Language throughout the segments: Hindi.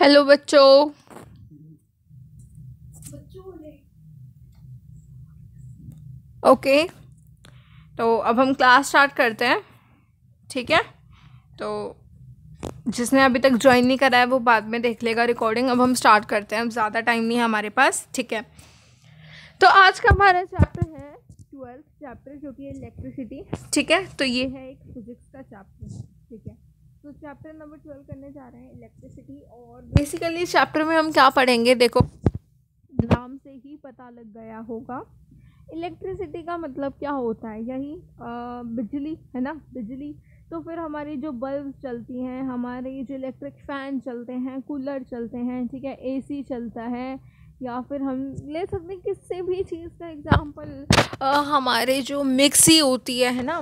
हेलो बच्चों ओके तो अब हम क्लास स्टार्ट करते हैं ठीक है तो जिसने अभी तक ज्वाइन नहीं करा है वो बाद में देख लेगा रिकॉर्डिंग अब हम स्टार्ट करते हैं अब ज़्यादा टाइम नहीं है हमारे पास ठीक है तो आज का हमारा चैप्टर है ट्वेल्थ चैप्टर जो कि इलेक्ट्रिसिटी ठीक है तो ये है एक फिजिक्स का चैप्टर ठीक है तो चैप्टर नंबर ट्वेल्व करने जा रहे हैं इलेक्ट्रिसिटी और बेसिकली इस चैप्टर में हम क्या पढ़ेंगे देखो नाम से ही पता लग गया होगा इलेक्ट्रिसिटी का मतलब क्या होता है यही बिजली है ना बिजली तो फिर हमारी जो बल्ब चलती हैं हमारे जो इलेक्ट्रिक फ़ैन चलते हैं कूलर चलते हैं ठीक है एसी चलता है या फिर हम ले सकते हैं किससे भी चीज़ का एग्ज़ाम्पल हमारे जो मिक्सी होती है है ना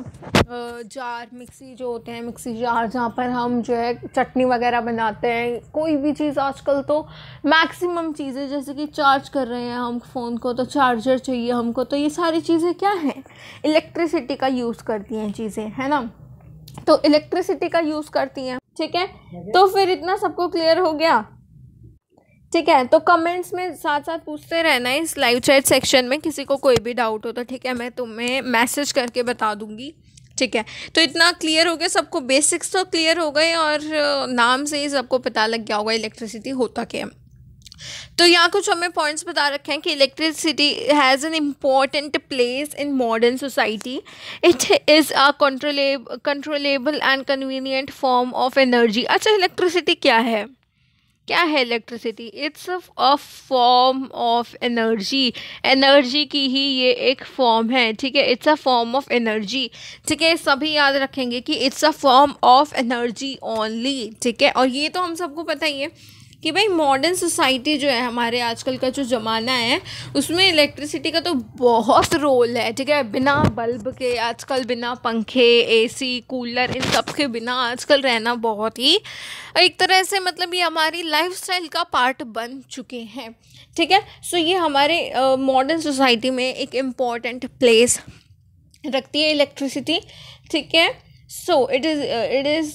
जार मिक्सी जो होते हैं मिक्सी जार जहाँ पर हम जो है चटनी वगैरह बनाते हैं कोई भी चीज़ आजकल तो मैक्सिमम चीज़ें जैसे कि चार्ज कर रहे हैं हम फ़ोन को तो चार्जर चाहिए हमको तो ये सारी चीज़ें क्या हैं इलेक्ट्रिसिटी का यूज़ करती हैं चीज़ें है ना तो इलेक्ट्रिसिटी का यूज़ करती हैं ठीक है तो फिर इतना सबको क्लियर हो गया ठीक है तो कमेंट्स में साथ साथ पूछते रहना है इस लाइव चैट सेक्शन में किसी को कोई भी डाउट हो तो ठीक है मैं तुम्हें मैसेज करके बता दूंगी ठीक है तो इतना क्लियर हो गया सबको बेसिक्स तो क्लियर हो गए और नाम से ही सबको पता लग गया होगा इलेक्ट्रिसिटी होता क्या है तो यहाँ कुछ हमें पॉइंट्स बता रखे हैं कि electricity has an important place in modern society it is a controllable controllable and convenient form of energy अच्छा इलेक्ट्रिसिटी क्या है क्या है electricity it's a form of energy energy की ही ये एक फॉर्म है ठीक है it's a form of energy ठीक है सभी याद रखेंगे कि it's a form of energy only ठीक है और ये तो हम सबको पता ही है कि भाई मॉडर्न सोसाइटी जो है हमारे आजकल का जो ज़माना है उसमें इलेक्ट्रिसिटी का तो बहुत रोल है ठीक है बिना बल्ब के आजकल बिना पंखे एसी कूलर इन सब के बिना आजकल रहना बहुत ही एक तरह से मतलब ये हमारी लाइफ का पार्ट बन चुके हैं ठीक है सो ये हमारे मॉडर्न uh, सोसाइटी में एक इम्पॉर्टेंट प्लेस रखती है इलेक्ट्रिसिटी ठीक है so it is it is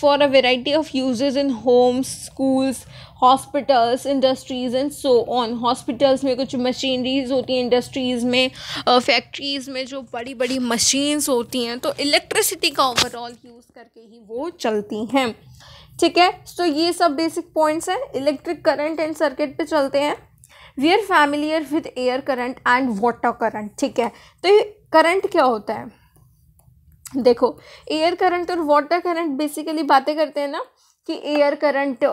for a variety of uses in homes schools hospitals industries and so on hospitals में कुछ मशीनरीज होती हैं इंडस्ट्रीज़ में फैक्ट्रीज़ में जो बड़ी बड़ी मशीन्स होती हैं तो इलेक्ट्रिसिटी का ओवरऑल यूज़ करके ही वो चलती हैं ठीक है तो ये सब बेसिक पॉइंट्स हैं इलेक्ट्रिक करंट एंड सर्किट पे चलते हैं we are familiar with air current and water current ठीक है तो ये करंट क्या होता है देखो एयर करंट और वाटर करंट बेसिकली बातें करते हैं ना कि एयर करंट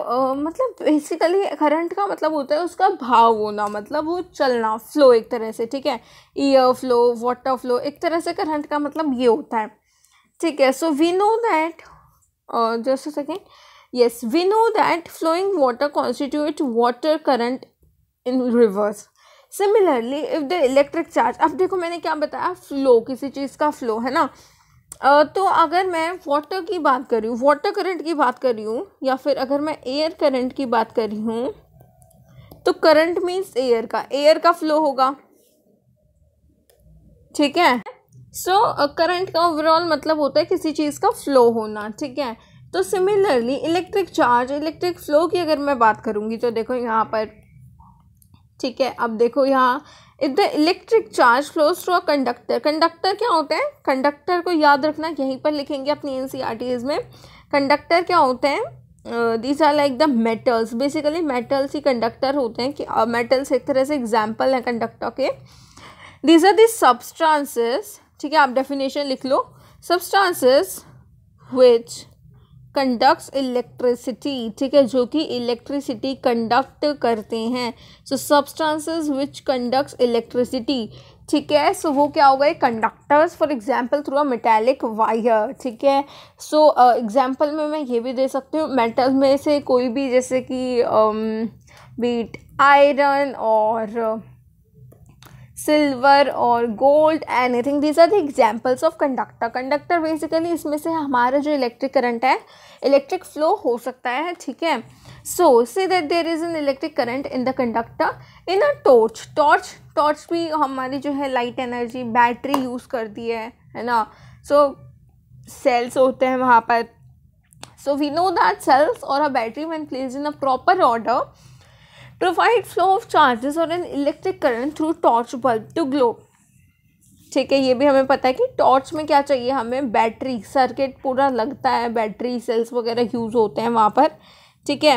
मतलब बेसिकली करंट का मतलब होता है उसका भाव होना मतलब वो चलना फ्लो एक तरह से ठीक है एयर फ्लो वाटर फ्लो एक तरह से करंट का मतलब ये होता है ठीक है so we know that just second yes we know that flowing water constitute water current in rivers similarly if the electric charge अब देखो मैंने क्या बताया फ्लो किसी चीज़ का फ्लो है ना तो अगर मैं वाटर की बात कर रही हूँ वाटर करंट की बात कर रही हूँ या फिर अगर मैं एयर करंट की बात कर रही हूँ तो करंट मीन्स एयर का एयर का फ्लो होगा ठीक है सो so, करंट का ओवरऑल मतलब होता है किसी चीज़ का फ्लो होना ठीक है तो similarly electric charge electric flow की अगर मैं बात करूँगी तो देखो यहाँ पर ठीक है अब देखो यहाँ if the electric charge flows through a conductor conductor क्या होते हैं कंडक्टर को याद रखना यहीं पर लिखेंगे अपनी एन e में कंडक्टर क्या होते हैं these are like the metals basically metals ही कंडक्टर होते हैं कि मेटल्स uh, एक तरह से एग्जाम्पल हैं कंडक्टर के दीज आर दी सब्सटांसेस ठीक है आप डेफिनेशन लिख लो सब्सटांसेस विच कंडक्ट्स इलेक्ट्रिसिटी ठीक है जो कि इलेक्ट्रिसिटी कंडक्ट करते हैं so substances which conducts electricity ठीक है सो so, वो क्या हो गए conductors for example through a metallic wire ठीक है सो so, एग्जांपल uh, में मैं ये भी दे सकती हूँ मेटल में से कोई भी जैसे कि बीट आयरन और सिल्वर और gold anything these are the examples of conductor conductor basically इसमें से हमारा जो इलेक्ट्रिक करंट है इलेक्ट्रिक फ्लो हो सकता है ठीक है so say that there is an electric current in the conductor in a torch torch torch भी हमारी जो है लाइट एनर्जी बैटरी यूज़ करती है है ना सो so, सेल्स होते हैं वहाँ पर so we know that cells or a battery man plays in a proper order provide flow of charges or an electric current through torch bulb to glow ठीक है ये भी हमें पता है कि टॉर्च में क्या चाहिए हमें बैटरी सर्किट पूरा लगता है बैटरी सेल्स वगैरह यूज़ होते हैं वहाँ पर ठीक है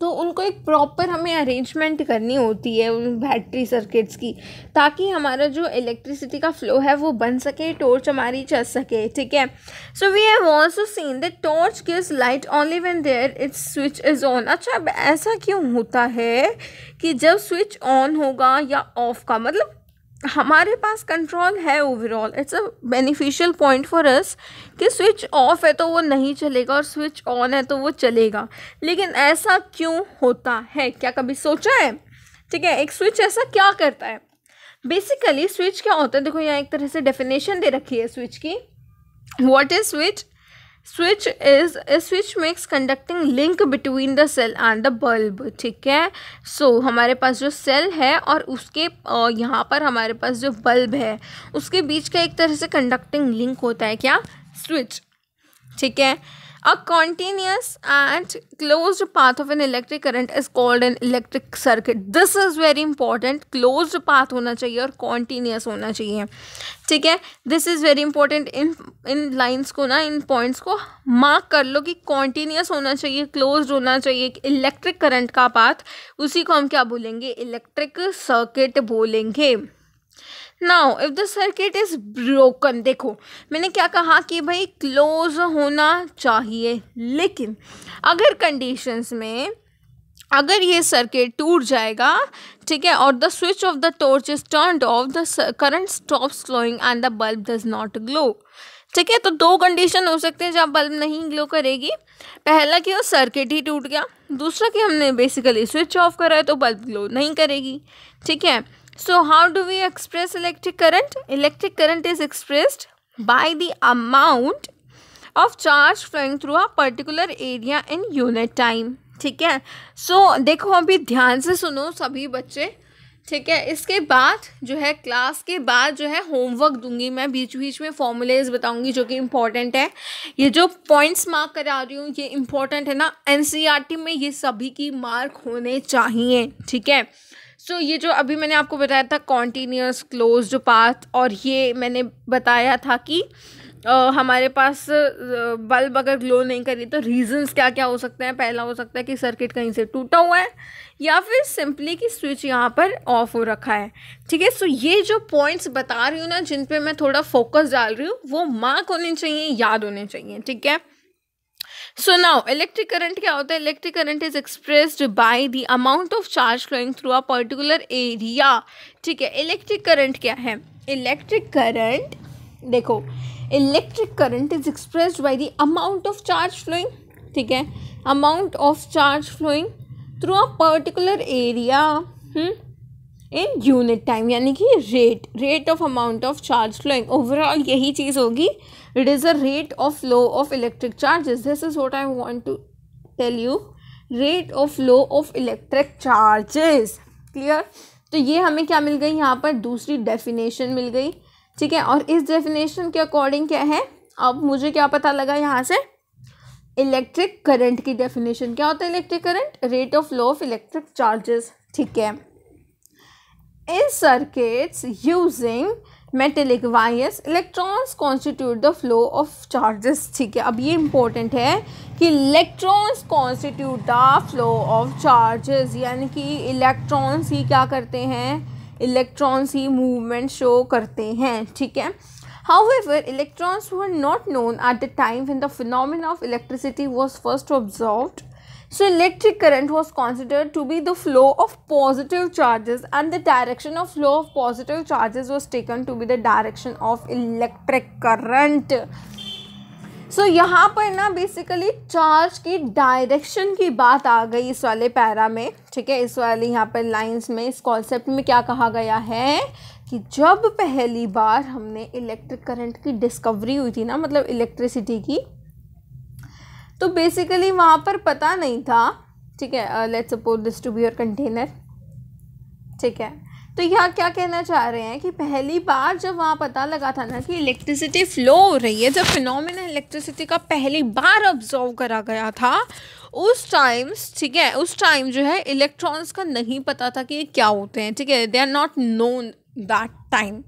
तो उनको एक प्रॉपर हमें अरेंजमेंट करनी होती है उन बैटरी सर्किट्स की ताकि हमारा जो इलेक्ट्रिसिटी का फ्लो है वो बन सके टॉर्च हमारी चल सके ठीक है so we have also seen the torch gives light only when their its switch is on अच्छा अब ऐसा क्यों होता है कि जब स्विच ऑन होगा या ऑफ का मतलब हमारे पास कंट्रोल है overall it's a beneficial point for us कि स्विच ऑफ है तो वो नहीं चलेगा और स्विच ऑन है तो वो चलेगा लेकिन ऐसा क्यों होता है क्या कभी सोचा है ठीक है एक स्विच ऐसा क्या करता है बेसिकली स्विच क्या होता है देखो यहाँ एक तरह से डेफिनेशन दे रखी है स्विच की what is switch switch is switch makes conducting link between the cell and the bulb ठीक है सो so, हमारे पास जो सेल है और उसके यहाँ पर हमारे पास जो बल्ब है उसके बीच का एक तरह से कंडक्टिंग लिंक होता है क्या स्विच ठीक है A continuous and closed path of an electric current is called an electric circuit. This is very important. Closed path होना चाहिए और continuous होना चाहिए ठीक है this is very important in in lines को ना इन पॉइंट्स को मार्क कर लो कि कॉन्टीन्यूस होना चाहिए क्लोज होना चाहिए इलेक्ट्रिक करंट का पाथ उसी को हम क्या बोलेंगे इलेक्ट्रिक सर्किट बोलेंगे now if the circuit is broken देखो मैंने क्या कहा कि भाई क्लोज होना चाहिए लेकिन अगर कंडीशंस में अगर ये सर्किट टूट जाएगा ठीक है और the switch off the torch is turn off the current stops glowing and the bulb does not glow ठीक है तो दो कंडीशन हो सकते हैं जहाँ बल्ब नहीं ग्लो करेगी पहला कि वो सर्किट ही टूट गया दूसरा कि हमने बेसिकली स्विच ऑफ करा है तो बल्ब ग्लो नहीं करेगी ठीक है So how do we express electric current? Electric current is expressed by the amount of charge flowing through a particular area in unit time. ठीक है सो so, देखो अभी ध्यान से सुनो सभी बच्चे ठीक है इसके बाद जो है क्लास के बाद जो है होमवर्क दूंगी मैं बीच बीच में फॉर्मूलेज बताऊंगी जो कि इम्पॉर्टेंट है ये जो पॉइंट्स मार्क करा रही हूँ ये इम्पॉर्टेंट है ना एनसीईआरटी में ये सभी की मार्क होने चाहिए ठीक है सो so, ये जो अभी मैंने आपको बताया था कॉन्टीन्यूस क्लोज पाथ और ये मैंने बताया था कि आ, हमारे पास बल्ब अगर ग्लो नहीं करी तो रीजंस क्या क्या हो सकते हैं पहला हो सकता है कि सर्किट कहीं से टूटा हुआ है या फिर सिंपली कि स्विच यहाँ पर ऑफ हो रखा है ठीक है सो ये जो पॉइंट्स बता रही हूँ ना जिन पे मैं थोड़ा फोकस डाल रही हूँ वो मार्क होने चाहिए याद होने चाहिए ठीक है सो नाउ इलेक्ट्रिक करंट क्या होता है electric current is express by the amount of charge flowing through a particular area ठीक है इलेक्ट्रिक करंट क्या है इलेक्ट्रिक करंट देखो electric current is expressed by the amount of charge flowing ठीक है amount of charge flowing through a particular area in unit time यानी कि rate rate of amount of charge flowing overall यही चीज़ होगी it is a rate of flow of electric charges this is what I want to tell you rate of flow of electric charges clear तो ये हमें क्या मिल गई यहाँ पर दूसरी डेफिनेशन मिल गई ठीक है और इस डेफिनेशन के अकॉर्डिंग क्या है अब मुझे क्या पता लगा यहाँ से इलेक्ट्रिक करंट की डेफिनेशन क्या होता है electric current rate of flow of electric charges ठीक है In circuits using metallic wires, electrons constitute the flow of charges. ठीक है अब ये important है कि electrons constitute the flow of charges यानी कि electrons ही क्या करते हैं electrons ही movement show करते हैं ठीक है However, electrons were not known at the time when the phenomena of electricity was first observed So electric current was considered to be the flow of positive charges and the direction of flow of positive charges was taken to be the direction of electric current. So so, यहाँ पर ना बेसिकली चार्ज की डायरेक्शन की बात आ गई इस वाले पैरा में ठीक है इस वाले यहाँ पर लाइंस में इस कॉन्सेप्ट में क्या कहा गया है कि जब पहली बार हमने इलेक्ट्रिक करंट की डिस्कवरी हुई थी ना मतलब इलेक्ट्रिसिटी की तो बेसिकली वहाँ पर पता नहीं था ठीक है let's suppose this to be your container ठीक है तो यह क्या कहना चाह रहे हैं कि पहली बार जब वहाँ पता लगा था ना कि इलेक्ट्रिसिटी फ्लो हो रही है जब फिनोमिना इलेक्ट्रिसिटी का पहली बार ऑब्जर्व करा गया था उस टाइम्स ठीक है उस टाइम जो है इलेक्ट्रॉन्स का नहीं पता था कि ये क्या होते हैं ठीक है they are not known that time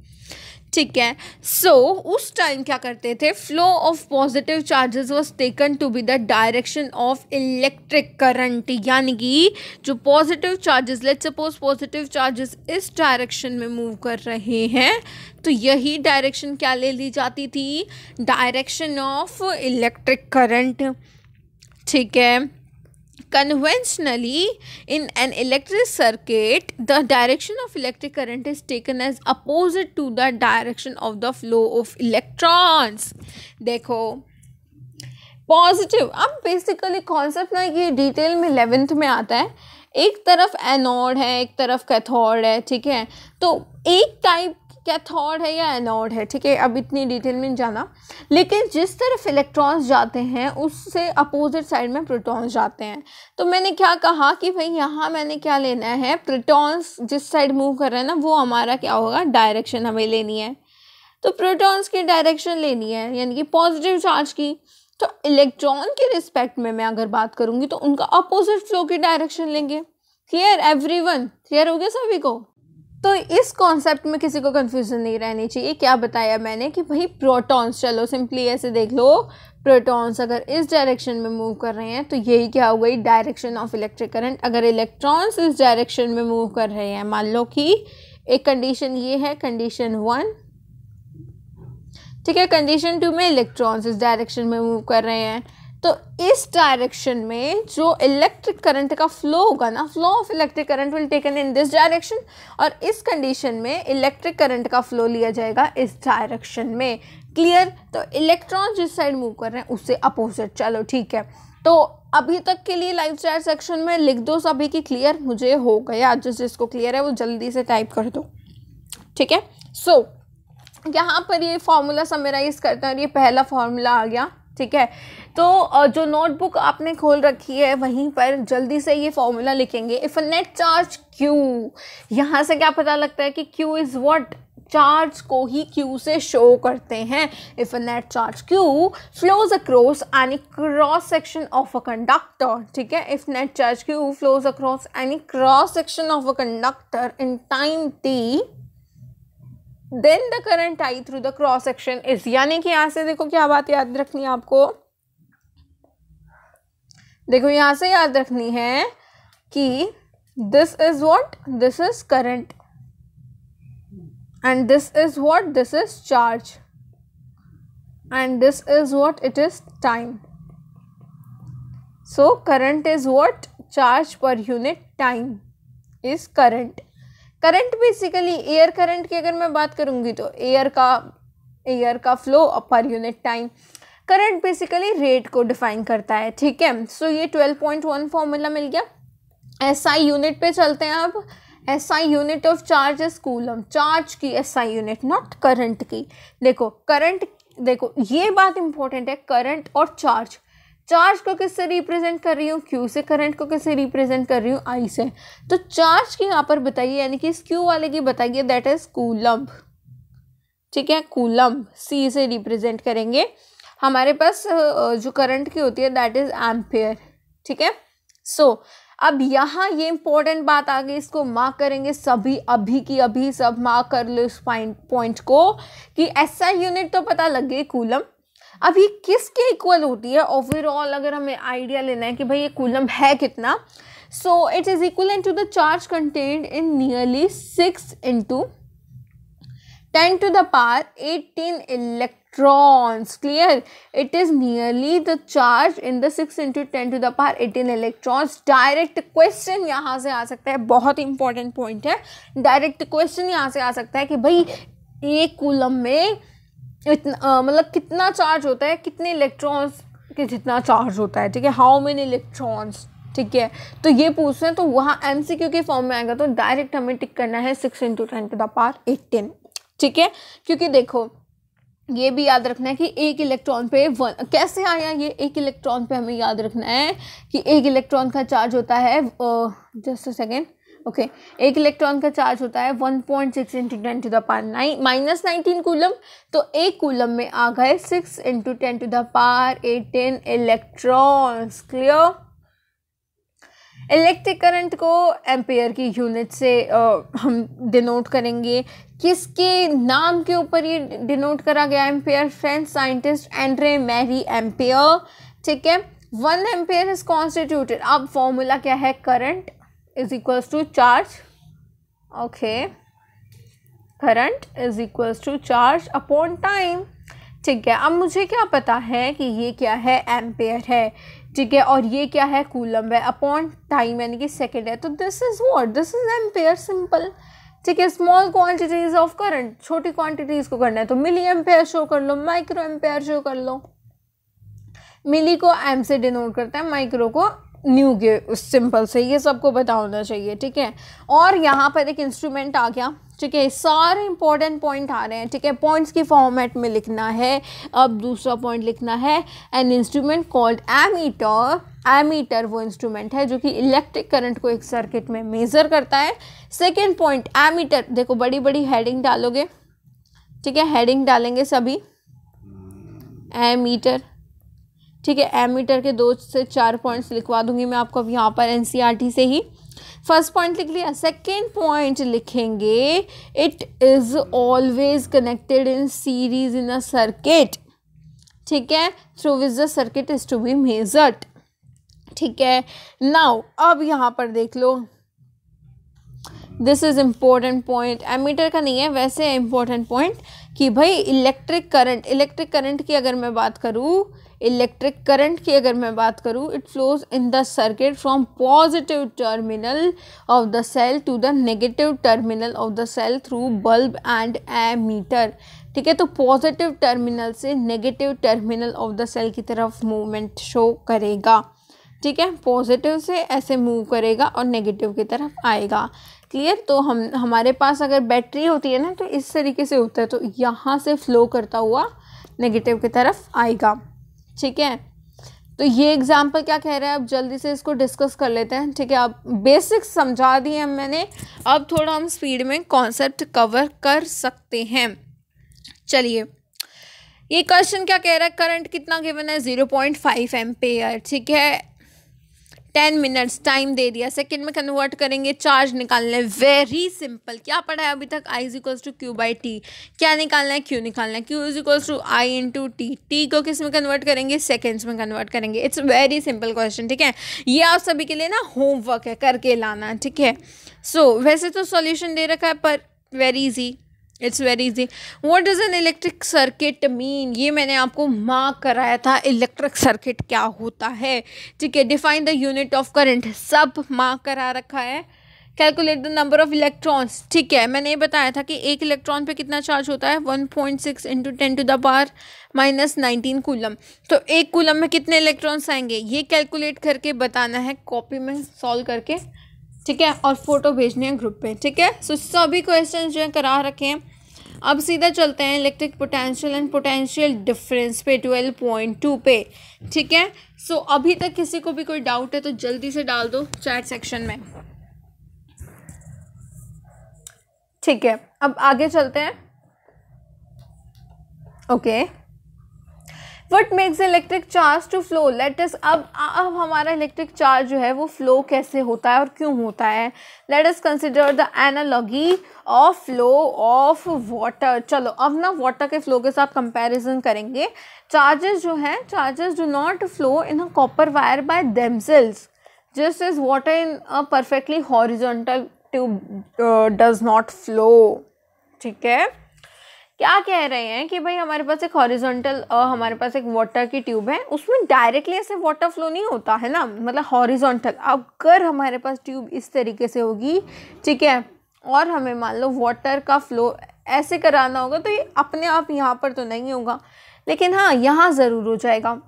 ठीक है सो so, उस टाइम क्या करते थे flow of positive charges was taken to be the direction of electric current यानी कि जो positive charges let suppose positive charges इस डायरेक्शन में मूव कर रहे हैं तो यही डायरेक्शन क्या ले ली जाती थी डायरेक्शन ऑफ इलेक्ट्रिक करंट ठीक है Conventionally, in an electric circuit, the direction of electric current is taken as opposite to the direction of the flow of electrons. देखो पॉजिटिव अब बेसिकली कॉन्सेप्ट ना ये डिटेल में इलेवेंथ में आता है एक तरफ एनोड है एक तरफ कैथोड है ठीक है तो एक टाइप कैथोड है या एनोड है ठीक है अब इतनी डिटेल में जाना लेकिन जिस तरफ इलेक्ट्रॉन्स जाते हैं उससे अपोजिट साइड में प्रोटॉन्स जाते हैं तो मैंने क्या कहा कि भाई यहाँ मैंने क्या लेना है प्रोटॉन्स जिस साइड मूव कर रहे हैं ना वो हमारा क्या होगा डायरेक्शन हमें लेनी है तो प्रोटॉन्स की डायरेक्शन लेनी है यानी कि पॉजिटिव चार्ज की तो इलेक्ट्रॉन के रिस्पेक्ट में मैं अगर बात करूँगी तो उनका अपोजिट फ्लो की डायरेक्शन लेंगे क्लियर वन क्लियर हो गया सभी को तो इस कॉन्सेप्ट में किसी को कन्फ्यूज़न नहीं रहनी चाहिए क्या बताया मैंने कि भाई प्रोटॉन्स चलो सिंपली ऐसे देख लो प्रोटॉन्स अगर इस डायरेक्शन में मूव कर रहे हैं तो यही क्या हो गई डायरेक्शन ऑफ इलेक्ट्रिक करंट अगर इलेक्ट्रॉन्स इस डायरेक्शन में मूव कर रहे हैं मान लो कि एक कंडीशन ये है कंडीशन वन ठीक है कंडीशन टू में इलेक्ट्रॉन्स इस डायरेक्शन में मूव कर रहे हैं तो इस डायरेक्शन में जो इलेक्ट्रिक करंट का फ्लो होगा ना flow of electric current will taken in this direction और इस कंडीशन में इलेक्ट्रिक करंट का फ्लो लिया जाएगा इस डायरेक्शन में क्लियर तो इलेक्ट्रॉन जिस साइड मूव कर रहे हैं उससे अपोजिट चलो ठीक है तो अभी तक के लिए लाइफ स्टाइल सेक्शन में लिख दो सभी की क्लियर मुझे हो गया जिस जिसको क्लियर है वो जल्दी से टाइप कर दो ठीक है सो यहाँ पर ये फॉर्मूला समराइज करते हैं और ये पहला फॉर्मूला आ गया ठीक है तो जो नोटबुक आपने खोल रखी है वहीं पर जल्दी से ये फॉर्मूला लिखेंगे if a net charge Q यहाँ से क्या पता लगता है कि क्यू इज़ वॉट चार्ज को ही क्यू से शो करते हैं if a net charge Q flows across any cross section of a conductor ठीक है if net charge Q flows across any cross section of a conductor in time t then the current I through the cross section is यानी कि यहाँ से देखो क्या बात याद रखनी है आपको देखो यहाँ से याद रखनी है कि this is what this is current and this is what this is charge and this is what it is time so current is what charge per unit time is current current basically air current की अगर मैं बात करूँगी तो एयर का एयर का flow per unit time current basically rate को डिफाइन करता है ठीक है सो ये ट्वेल्व पॉइंट वन फॉर्मूला मिल गया एस आई यूनिट पे चलते हैं अब S I unit of charge is coulomb charge की S I unit not current की देखो करंट देखो ये बात इंपॉर्टेंट है करंट और चार्ज चार्ज को किससे रिप्रेजेंट कर रही हूँ क्यू से करंट को किससे रिप्रेजेंट कर रही हूँ आई से तो चार्ज की यहाँ पर बताइए यानी कि इस क्यू वाले की बताइए दैट इज कूलम ठीक है कूलम सी से रिप्रेजेंट करेंगे हमारे पास जो करंट की होती है दैट इज़ एम्पेयर ठीक है सो अब यहाँ ये इम्पोर्टेंट बात आ गई इसको मार्क करेंगे सभी अभी की अभी सब मार्क कर लो इस पॉइंट को कि ऐसा यूनिट तो पता लग गई कूलम अब ये किसके इक्वल होती है ओवरऑल अगर हमें आइडिया लेना है कि भाई ये कूलम है कितना so it is equal to the charge content in nearly six into ten to the power eighteen electrons clear it is nearly the charge in the into ten to to the power 18 direct question यहाँ से आ सकता है बहुत इंपॉर्टेंट पॉइंट है डायरेक्ट क्वेश्चन यहाँ से आ सकता है कि भाई एक कूलम में इतना मतलब कितना चार्ज होता है कितने इलेक्ट्रॉन्स के जितना चार्ज होता है ठीक है हाउ मेनी इलेक्ट्रॉन्स ठीक है तो ये पूछ रहे हैं तो वहाँ एम सी क्यू के फॉर्म में आएगा तो डायरेक्ट हमें टिक करना है six into ten to the power eighteen ठीक है क्योंकि देखो ये भी याद रखना है कि एक इलेक्ट्रॉन पे वन कैसे आया ये एक इलेक्ट्रॉन पे हमें याद रखना है कि एक इलेक्ट्रॉन का चार्ज होता है जस्ट अ सेकेंड ओके एक इलेक्ट्रॉन का चार्ज होता है one point six into ten to the power nine minus nineteen coulomb तो एक कूलम में आ गए six into ten to the power eighteen electrons clear electric current को एम्पेयर की यूनिट से आ, हम डिनोट करेंगे किसके नाम के ऊपर ये डिनोट करा गया ampere French scientist Andre Marie Ampere ठीक है वन एम्पेयर इज कॉन्स्टिट्यूटेड अब फॉर्मूला क्या है current is equals to charge okay current is equals to charge upon time ठीक है अब मुझे क्या पता है कि ये क्या है एम्पेयर है ठीक है और ये क्या है कूलम है अपॉन टाइम यानी कि सेकेंड है तो this is what this is ampere simple ठीक है स्मॉल क्वान्टिटीज ऑफ करंट छोटी क्वान्टिटीज को करना है तो मिली एम्पेयर शो कर लो माइक्रो एम्पेयर शो कर लो मिली को एम से डिनोट करता है माइक्रो को न्यू के सिंपल से ये सबको पता होना चाहिए ठीक है और यहाँ पर एक इंस्ट्रूमेंट आ गया ठीक है सारे इंपॉर्टेंट पॉइंट आ रहे हैं ठीक है पॉइंट्स की फॉर्मेट में लिखना है अब दूसरा पॉइंट लिखना है an instrument called ammeter ammeter वो इंस्ट्रूमेंट है जो कि इलेक्ट्रिक करंट को एक सर्किट में मेज़र करता है सेकेंड पॉइंट एमीटर देखो बड़ी बड़ी हेडिंग डालोगे ठीक है हेडिंग डालेंगे सभी एमीटर ठीक है एम मीटर के दो से चार पॉइंट्स लिखवा दूंगी मैं आपको अब यहाँ पर एन e से ही फर्स्ट पॉइंट लिख लिया सेकेंड पॉइंट लिखेंगे it is always connected in series in a circuit ठीक है through which the circuit is to be measured ठीक है नाउ अब यहाँ पर देख लो this is important point ammeter का नहीं है वैसे इम्पोर्टेंट पॉइंट कि भाई इलेक्ट्रिक करंट इलेक्ट्रिक करंट की अगर मैं बात करूँ इलेक्ट्रिक करंट की अगर मैं बात करूँ it flows in the circuit from positive terminal of the cell to the negative terminal of the cell through bulb and ammeter ठीक है तो पॉजिटिव टर्मिनल से negative terminal of the cell की तरफ मूवमेंट शो करेगा ठीक है पॉजिटिव से ऐसे मूव करेगा और नेगेटिव की तरफ आएगा क्लियर तो हम हमारे पास अगर बैटरी होती है ना तो इस तरीके से होता है तो यहाँ से फ्लो करता हुआ नेगेटिव की तरफ आएगा ठीक है तो ये एग्जाम्पल क्या कह रहा है अब जल्दी से इसको डिस्कस कर लेते हैं ठीक है अब बेसिक्स समझा दिए मैंने अब थोड़ा हम स्पीड में कॉन्सेप्ट कवर कर सकते हैं चलिए ये क्वेश्चन क्या कह रहा है करंट कितना गिवन है जीरो पॉइंट फाइव एम्पेयर ठीक है टेन मिनट्स टाइम दे दिया सेकेंड में कन्वर्ट करेंगे चार्ज निकालना है वेरी सिंपल क्या पढ़ा है अभी तक I is equals to Q by T क्या निकालना है क्यू निकालना है Q is equals to I into T T को किस में कन्वर्ट करेंगे सेकेंड्स में कन्वर्ट करेंगे इट्स वेरी सिंपल क्वेश्चन ठीक है ये आप सभी के लिए ना होमवर्क है करके लाना ठीक है सो so, वैसे तो सॉल्यूशन दे रखा है पर very easy it's very easy what does an electric circuit mean ये मैंने आपको मार्क कराया था इलेक्ट्रिक सर्किट क्या होता है ठीक है define the unit of current सब मार्क करा रखा है calculate the number of electrons ठीक है मैंने ये बताया था कि एक इलेक्ट्रॉन पे कितना चार्ज होता है one point six into ten to the power minus nineteen coulomb तो एक कूलम में कितने इलेक्ट्रॉन्स आएंगे ये कैलकुलेट करके बताना है कॉपी में सॉल्व करके ठीक है और फ़ोटो भेजनी है ग्रुप पे ठीक है सो सभी क्वेश्चन जो है करा रखे हैं अब सीधा चलते हैं electric potential and potential difference पे ट्वेल्व पॉइंट टू पे ठीक है सो अभी तक किसी को भी कोई डाउट है तो जल्दी से डाल दो चैट सेक्शन में ठीक है अब आगे चलते हैं okay okay. What makes electric charge to flow let us अब अब हमारा इलेक्ट्रिक चार्ज जो है वो फ्लो कैसे होता है और क्यों होता है let us consider the analogy of flow of water चलो अब ना वाटर के फ्लो के साथ कंपेरिजन करेंगे चार्जेस जो हैं charges do not flow in a copper wire by themselves just is water in a perfectly horizontal tube does not flow ठीक है क्या कह रहे हैं कि भाई हमारे पास एक हॉरिजॉन्टल हमारे पास एक वाटर की ट्यूब है उसमें डायरेक्टली ऐसे वाटर फ्लो नहीं होता है ना मतलब हॉरिजॉन्टल अगर हमारे पास ट्यूब इस तरीके से होगी ठीक है और हमें मान लो वाटर का फ्लो ऐसे कराना होगा तो ये अपने आप यहाँ पर तो नहीं होगा लेकिन हाँ यहाँ ज़रूर हो जाएगा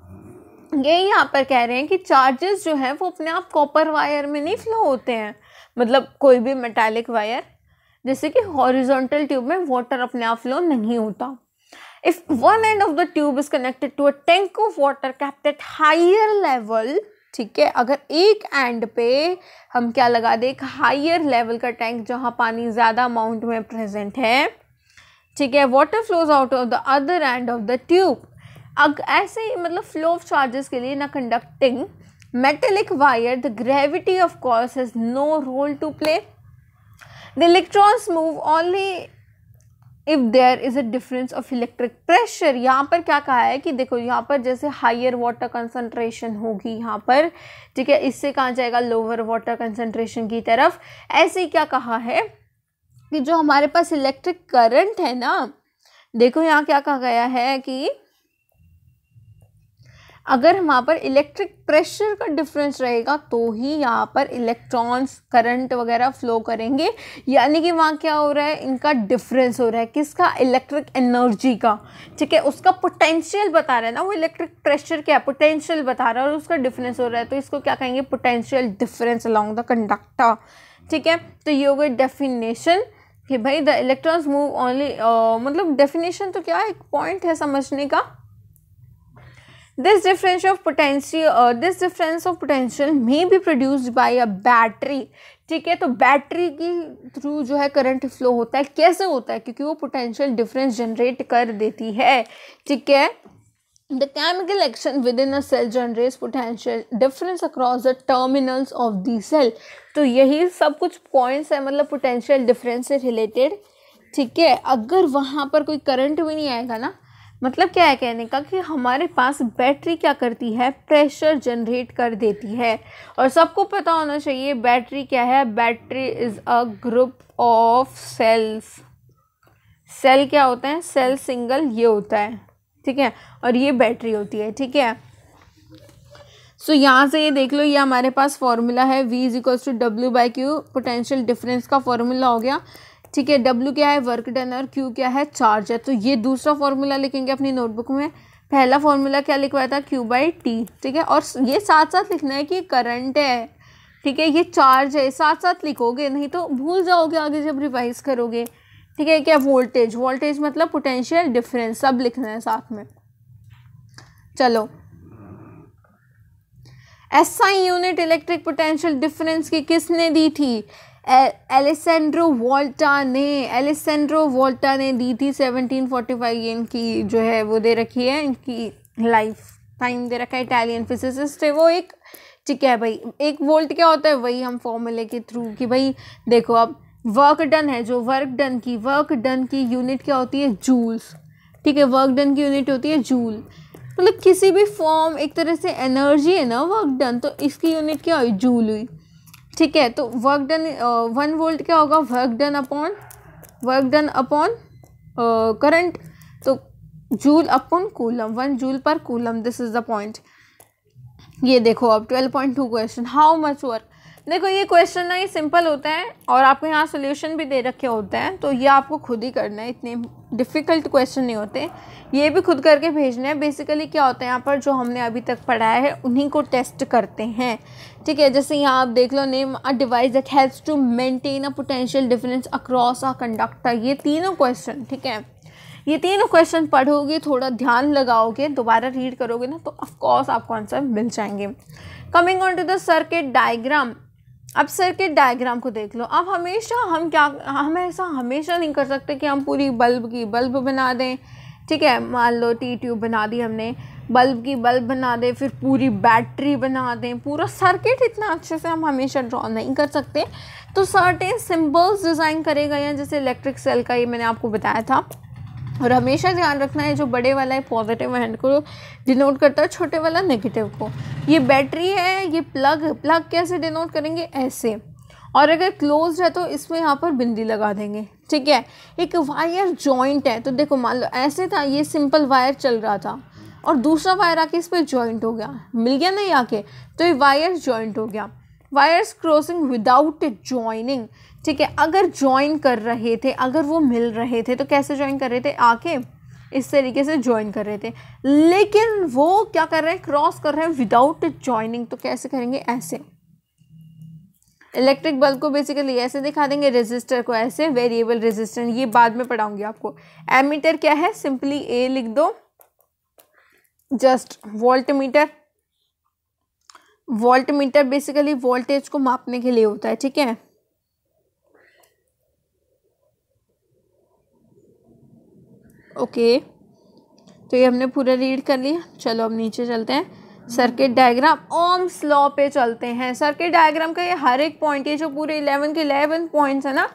ये यहाँ पर कह रहे हैं कि चार्जेस जो हैं वो अपने आप कॉपर वायर में नहीं फ्लो होते हैं मतलब कोई भी मेटालिक वायर जैसे कि हॉरिजॉन्टल ट्यूब में वाटर अपने आप फ्लो नहीं होता if one end of the tube is connected to a tank of water kept at higher level ठीक है अगर एक एंड पे हम क्या लगा दें एक हायर लेवल का टैंक जहाँ पानी ज़्यादा अमाउंट में प्रेजेंट है ठीक है water flows out of the other end of the tube अग ऐसे ही मतलब फ्लो ऑफ चार्जेस के लिए ना conducting metallic wire the gravity of course has no role to play The electrons move only if there is a difference of electric pressure यहाँ पर क्या कहा है कि देखो यहाँ पर जैसे higher वाटर concentration होगी यहाँ पर ठीक है इससे कहा जाएगा लोअर वाटर concentration की तरफ ऐसे ही क्या कहा है कि जो हमारे पास इलेक्ट्रिक current है ना देखो यहाँ क्या कहा गया है कि अगर वहाँ पर इलेक्ट्रिक प्रेशर का डिफरेंस रहेगा तो ही यहाँ पर इलेक्ट्रॉन्स करंट वगैरह फ्लो करेंगे यानी कि वहाँ क्या हो रहा है इनका डिफरेंस हो रहा है किसका इलेक्ट्रिक एनर्जी का ठीक है उसका पोटेंशियल बता रहा है ना वो इलेक्ट्रिक प्रेशर क्या है पोटेंशियल बता रहा है और उसका डिफरेंस हो रहा है तो इसको क्या कहेंगे potential difference along the conductor ठीक है तो ये हो गई डेफिनेशन कि भाई द इलेक्ट्रॉन्स मूव ओनली मतलब डेफिनेशन तो क्या है एक पॉइंट है समझने का this difference of potential uh, this difference of potential may be produced by a battery ठीक है तो बैटरी के थ्रू जो है करंट फ्लो होता है कैसे होता है क्योंकि वो पोटेंशियल डिफरेंस जनरेट कर देती है ठीक है the chemical action within a cell generate potential difference across the terminals of the cell तो यही सब कुछ पॉइंट्स है मतलब पोटेंशियल डिफरेंस से रिलेटेड ठीक है अगर वहाँ पर कोई करंट भी नहीं आएगा ना मतलब क्या है कहने का कि हमारे पास बैटरी क्या करती है प्रेशर जनरेट कर देती है और सबको पता होना चाहिए बैटरी क्या है battery is a group of cells cell क्या होते हैं सेल सिंगल ये होता है ठीक है और ये बैटरी होती है ठीक है सो so, यहाँ से ये देख लो ये हमारे पास फॉर्मूला है V is equals to W by Q potential difference का फॉर्मूला हो गया ठीक है डब्ल्यू क्या है वर्क डन और क्यू क्या है चार्ज है तो ये दूसरा फॉर्मूला लिखेंगे अपनी नोटबुक में पहला फॉर्मूला क्या लिखवाया था क्यू बाई टी ठीक है और ये साथ साथ लिखना है कि करंट है ठीक है ये चार्ज है साथ साथ लिखोगे नहीं तो भूल जाओगे आगे जब रिवाइज करोगे ठीक है क्या वोल्टेज वोल्टेज मतलब पोटेंशियल डिफरेंस सब लिखना है साथ में चलो SI unit electric potential difference की किसने दी थी एलिसेंड्रो वोल्टा ने एलिसेंड्रो वोल्टा ने दी थी सेवनटीन 1745 ये इनकी जो है वो दे रखी है इनकी लाइफ टाइम दे रखा है इटालियन फिजिसिस्ट है वो एक ठीक है भाई एक वोल्ट क्या होता है वही हम फॉर्मूले के थ्रू कि भाई देखो अब वर्क डन है जो वर्क डन की वर्क डन की यूनिट क्या होती है जूल्स ठीक है वर्क डन की यूनिट होती है जूल मतलब किसी भी फॉर्म एक तरह से एनर्जी है ना वर्क डन तो इसकी यूनिट क्या हुई जूल हुई ठीक है तो वर्क डन वन वोल्ट क्या होगा work done upon work done upon current तो joule upon coulomb one joule per coulomb this is the point ये देखो अब twelve point two question how much work देखो ये क्वेश्चन ना ये सिंपल होता है और आपको यहाँ सोल्यूशन भी दे रखे होते हैं तो ये आपको खुद ही करना है इतने डिफ़िकल्ट क्वेश्चन नहीं होते ये भी खुद करके भेजने हैं बेसिकली क्या होता है यहाँ पर जो हमने अभी तक पढ़ाया है उन्हीं को टेस्ट करते हैं ठीक है जैसे यहाँ आप देख लो name a device that helps to maintain a potential difference across a conductor ये तीनों क्वेश्चन ठीक है ये तीनों क्वेश्चन पढ़ोगे थोड़ा ध्यान लगाओगे दोबारा रीड करोगे ना तो ऑफकोर्स आपको आंसर मिल जाएंगे coming on to the circuit diagram अब सर्किट डायग्राम को देख लो अब हमेशा हम क्या हम ऐसा हमेशा नहीं कर सकते कि हम पूरी बल्ब की बल्ब बना दें ठीक है मान लो टी ट्यूब बना दी हमने बल्ब की बल्ब बना दें फिर पूरी बैटरी बना दें पूरा सर्किट इतना अच्छे से हम हमेशा ड्रॉ नहीं कर सकते तो सर्टेन सिंबल्स डिज़ाइन करेगा या जैसे इलेक्ट्रिक सेल का ये मैंने आपको बताया था और हमेशा ध्यान रखना है जो बड़े वाला है पॉजिटिव हैंड को डिनोट करता है छोटे वाला नेगेटिव को ये बैटरी है ये प्लग प्लग कैसे डिनोट करेंगे ऐसे और अगर क्लोज है तो इसमें यहाँ पर बिंदी लगा देंगे ठीक है एक वायर जॉइंट है तो देखो मान लो ऐसे था ये सिंपल वायर चल रहा था और दूसरा वायर आके इस पर जॉइंट हो गया मिल गया नहीं आके तो ये वायर जॉइंट हो गया वायर्स क्रॉसिंग विदाउट जॉइनिंग ठीक है अगर ज्वाइन कर रहे थे अगर वो मिल रहे थे तो कैसे ज्वाइन कर रहे थे आके इस तरीके से ज्वाइन कर रहे थे लेकिन वो क्या कर रहे हैं क्रॉस कर रहे हैं विदाउट ज्वाइनिंग तो कैसे करेंगे ऐसे इलेक्ट्रिक बल्ब को बेसिकली ऐसे दिखा देंगे रेजिस्टर को ऐसे वेरिएबल रेजिस्टेंस ये बाद में पढ़ाऊंगी आपको एमीटर क्या है सिंपली ए लिख दो just voltmeter voltmeter basically voltage को मापने के लिए होता है ठीक है ओके तो ये हमने पूरा रीड कर लिया चलो अब नीचे चलते हैं सर्किट डायग्राम ओम्स लॉ पे चलते हैं सर्किट डायग्राम का ये हर एक पॉइंट ये जो पूरे इलेवन के इलेवन पॉइंट्स है ना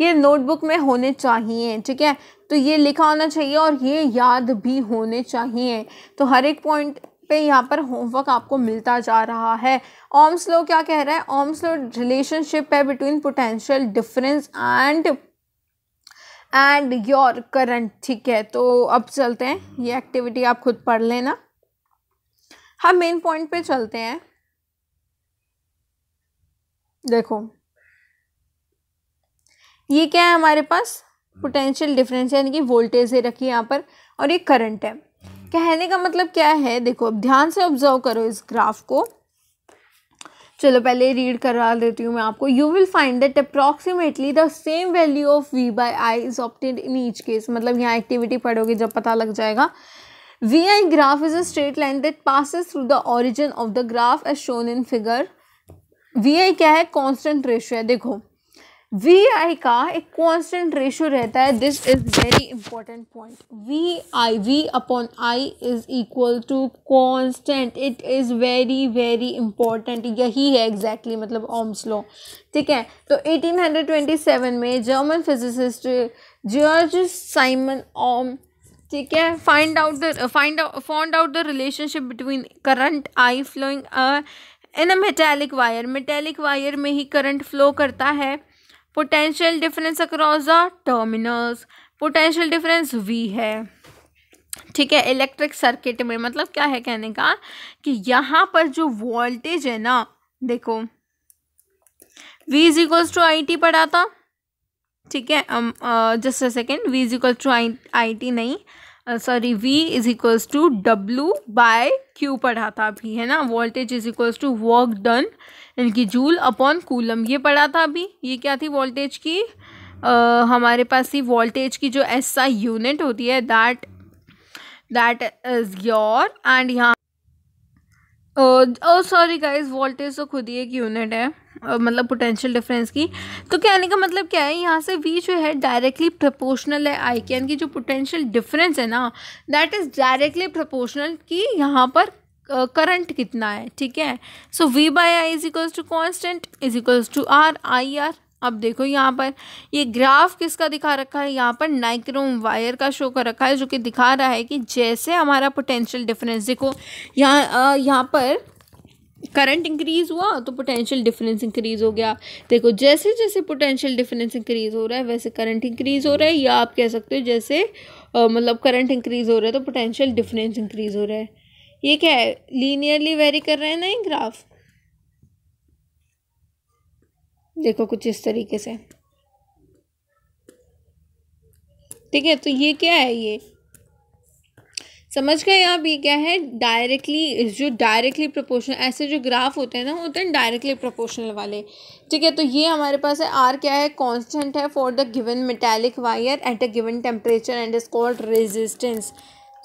ये नोटबुक में होने चाहिए ठीक है तो ये लिखा होना चाहिए और ये याद भी होने चाहिए तो हर एक पॉइंट पे यहाँ पर होमवर्क आपको मिलता जा रहा है ओम्स लॉ क्या कह रहा है ओम्स लॉ रिलेशनशिप है between potential difference and and your current ठीक है तो अब चलते हैं ये एक्टिविटी आप खुद पढ़ लेना हम मेन पॉइंट पे चलते हैं देखो ये क्या है हमारे पास पोटेंशियल डिफरेंस यानी कि वोल्टेज है रखी यहाँ पर और ये करंट है कहने का मतलब क्या है देखो अब ध्यान से ऑब्जर्व करो इस ग्राफ को चलो पहले रीड करवा देती हूँ मैं आपको you will find that approximately the same value of V by I is opted in each case मतलब यहाँ एक्टिविटी पढ़ोगे जब पता लग जाएगा V I graph is a straight line that passes through the origin of the graph as shown in figure V I क्या है कॉन्स्टेंट रेशियो है देखो वी आई का एक कॉन्स्टेंट रेशियो रहता है this is very important point V I V upon I is equal to constant it is very very important यही है एग्जैक्टली exactly, मतलब ओम्स लॉ ठीक है तो 1827 में German physicist George Simon Ohm ठीक है find out the find found out the relationship between current I flowing in a metallic wire metallic wire में ही करंट फ्लो करता है potential difference across the terminals potential difference V है ठीक है इलेक्ट्रिक सर्किट में मतलब क्या है कहने का कि यहाँ पर जो वोल्टेज है ना देखो V is equals to I T पढ़ा था ठीक है just a second V is equals to I I T नहीं sorry V is equals to W by Q पढ़ा था अभी है ना voltage is equals to work done यानी कि जूल अपॉन कूलम ये पढ़ा था अभी ये क्या थी वोल्टेज की uh, हमारे पास थी वोल्टेज की जो ऐसा यूनिट होती है that that is your and यहाँ सॉरी गाइज वोल्टेज तो खुद ही एक यूनिट है मतलब पोटेंशियल डिफरेंस की तो कहने का मतलब क्या है यहाँ से वी जो है डायरेक्टली प्रोपोर्शनल है आई कैन की जो पोटेंशियल डिफरेंस है ना दैट इज़ डायरेक्टली प्रोपोर्शनल कि यहाँ पर करंट uh, कितना है ठीक है so V by I is equals to constant is equals to R I R अब देखो यहाँ पर ये ग्राफ किसका दिखा रखा है यहाँ पर नाइक्रोम वायर का शो कर रखा है जो कि दिखा रहा है कि जैसे हमारा पोटेंशियल डिफरेंस देखो यहाँ यहाँ पर करंट इंक्रीज हुआ तो पोटेंशियल डिफरेंस इंक्रीज हो गया देखो जैसे जैसे पोटेंशियल डिफरेंस इंक्रीज हो रहा है वैसे करंट इंक्रीज हो रहा है या आप कह सकते हो जैसे मतलब करंट इंक्रीज हो रहा है तो पोटेंशियल डिफरेंस इंक्रीज हो रहा है ये क्या है लीनियरली वेरी कर रहे हैं ना ये ग्राफ देखो कुछ इस तरीके से ठीक है तो ये क्या है ये समझ गए यहाँ ये क्या है डायरेक्टली जो डायरेक्टली प्रोपोर्शनल ऐसे जो ग्राफ होते हैं ना होते हैं डायरेक्टली प्रोपोर्शनल वाले ठीक है तो ये हमारे पास है आर क्या है कांस्टेंट है for the given metallic wire at a given temperature and is called resistance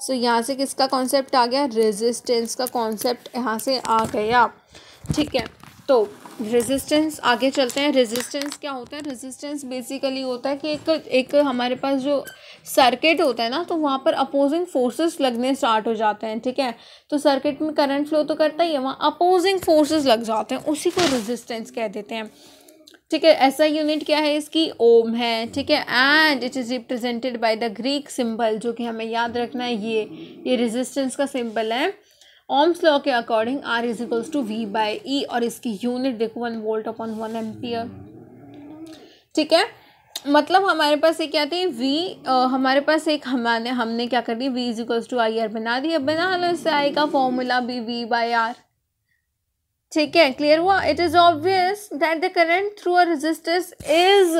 so यहाँ से किसका कॉन्सेप्ट आ गया रेजिस्टेंस का कॉन्सेप्ट यहाँ से आ गया ठीक है तो रेजिस्टेंस आगे चलते हैं रेजिस्टेंस क्या होता है रेजिस्टेंस बेसिकली होता है कि एक एक हमारे पास जो सर्किट होता है ना तो वहाँ पर अपोजिंग फोर्सेस लगने स्टार्ट हो जाते हैं ठीक है तो सर्किट में करंट फ्लो तो करता ही है वहाँ अपोजिंग फोर्सेस लग जाते हैं उसी को रेजिस्टेंस कह देते हैं ठीक है ऐसा यूनिट क्या है इसकी ओम है ठीक है and it is represented by the Greek symbol जो कि हमें याद रखना है ये ये रेजिस्टेंस का सिम्बल है ओम्स लॉ के according R is equals to V by E और इसकी यूनिट देखो one volt upon one ampere ठीक है मतलब हमारे पास ये क्या थी वी हमारे पास एक हमारे हमने क्या कर दी V is equals to I R बना दी अब बना लो इससे आई का formula B V by R ठीक है क्लियर हुआ it is obvious that the current through a resistance is